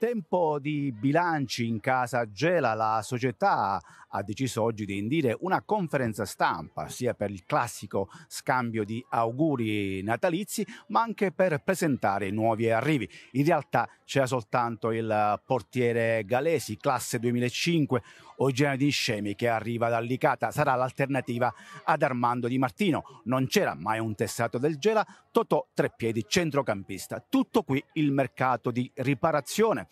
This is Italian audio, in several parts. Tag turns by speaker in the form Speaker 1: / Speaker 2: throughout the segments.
Speaker 1: tempo di bilanci in casa Gela, la società ha deciso oggi di indire una conferenza stampa, sia per il classico scambio di auguri natalizi, ma anche per presentare nuovi arrivi. In realtà c'era soltanto il portiere Galesi, classe 2005, Eugenio Di Scemi, che arriva dall'Icata. Sarà l'alternativa ad Armando Di Martino. Non c'era mai un testato del Gela, Totò Treppiedi, centrocampista. Tutto qui il mercato di riparazione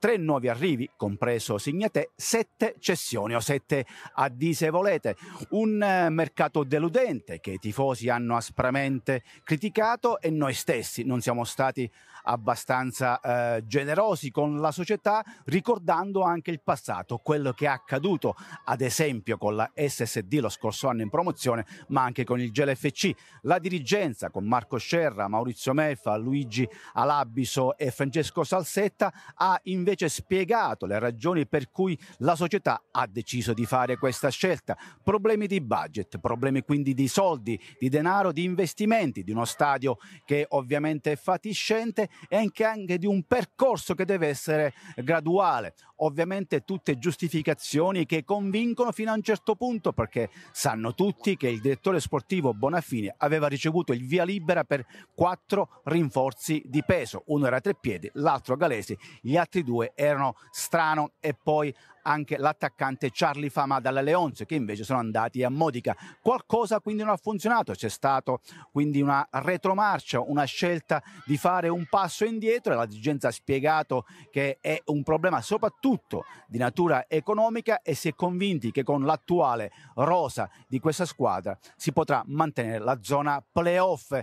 Speaker 1: tre nuovi arrivi, compreso Signatè, sette cessioni o sette addi se volete. Un eh, mercato deludente che i tifosi hanno aspramente criticato e noi stessi non siamo stati abbastanza eh, generosi con la società, ricordando anche il passato, quello che è accaduto ad esempio con la SSD lo scorso anno in promozione, ma anche con il GLFC. La dirigenza con Marco Scerra, Maurizio Meffa, Luigi Alabiso e Francesco Salsetta ha investito invece spiegato le ragioni per cui la società ha deciso di fare questa scelta. Problemi di budget, problemi quindi di soldi, di denaro, di investimenti, di uno stadio che ovviamente è fatiscente e anche, anche di un percorso che deve essere graduale. Ovviamente tutte giustificazioni che convincono fino a un certo punto perché sanno tutti che il direttore sportivo Bonafini aveva ricevuto il via libera per quattro rinforzi di peso. Uno era a tre piedi, l'altro a Galesi, gli altri due due erano Strano e poi anche l'attaccante Charlie Fama dalla Leonze che invece sono andati a Modica. Qualcosa quindi non ha funzionato, c'è stata quindi una retromarcia, una scelta di fare un passo indietro e la dirigenza ha spiegato che è un problema soprattutto di natura economica e si è convinti che con l'attuale rosa di questa squadra si potrà mantenere la zona playoff.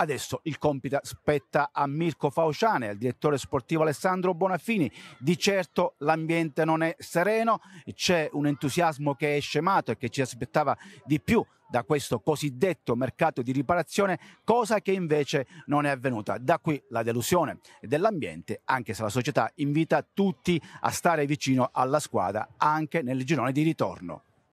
Speaker 1: Adesso il compito spetta a Mirko Fauciane, al direttore sportivo Alessandro Bonafini. Di certo l'ambiente non è sereno, c'è un entusiasmo che è scemato e che ci aspettava di più da questo cosiddetto mercato di riparazione, cosa che invece non è avvenuta. Da qui la delusione dell'ambiente, anche se la società invita tutti a stare vicino alla squadra anche nel girone di ritorno.